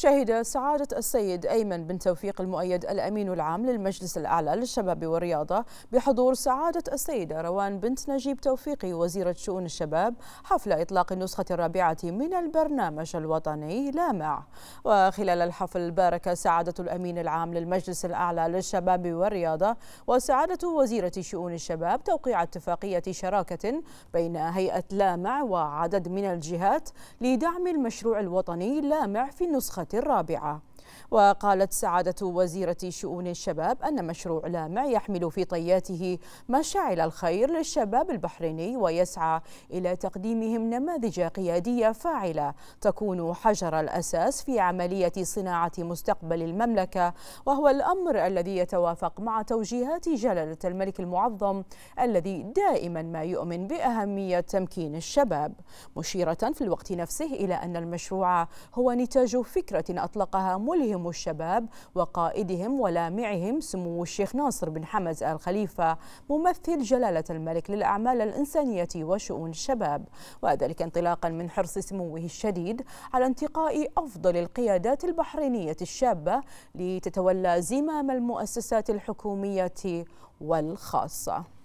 شهد سعادة السيد أيمن بن توفيق المؤيد الأمين العام للمجلس الأعلى للشباب والرياضة بحضور سعادة السيدة روان بنت نجيب توفيقي وزيرة شؤون الشباب حفل إطلاق النسخة الرابعة من البرنامج الوطني لامع وخلال الحفل بارك سعادة الأمين العام للمجلس الأعلى للشباب والرياضة وسعادة وزيرة شؤون الشباب توقيع اتفاقية شراكة بين هيئة لامع وعدد من الجهات لدعم المشروع الوطني لامع في النسخة الرابعة وقالت سعادة وزيرة شؤون الشباب أن مشروع لامع يحمل في طياته مشاعل الخير للشباب البحريني ويسعى إلى تقديمهم نماذج قيادية فاعلة تكون حجر الأساس في عملية صناعة مستقبل المملكة وهو الأمر الذي يتوافق مع توجيهات جلالة الملك المعظم الذي دائما ما يؤمن بأهمية تمكين الشباب مشيرة في الوقت نفسه إلى أن المشروع هو نتاج فكرة أطلقها ملهم رئيسهم الشباب وقائدهم ولامعهم سمو الشيخ ناصر بن حمد آل خليفة ممثل جلالة الملك للأعمال الإنسانية وشؤون الشباب وذلك انطلاقا من حرص سموه الشديد على انتقاء أفضل القيادات البحرينية الشابة لتتولى زمام المؤسسات الحكومية والخاصة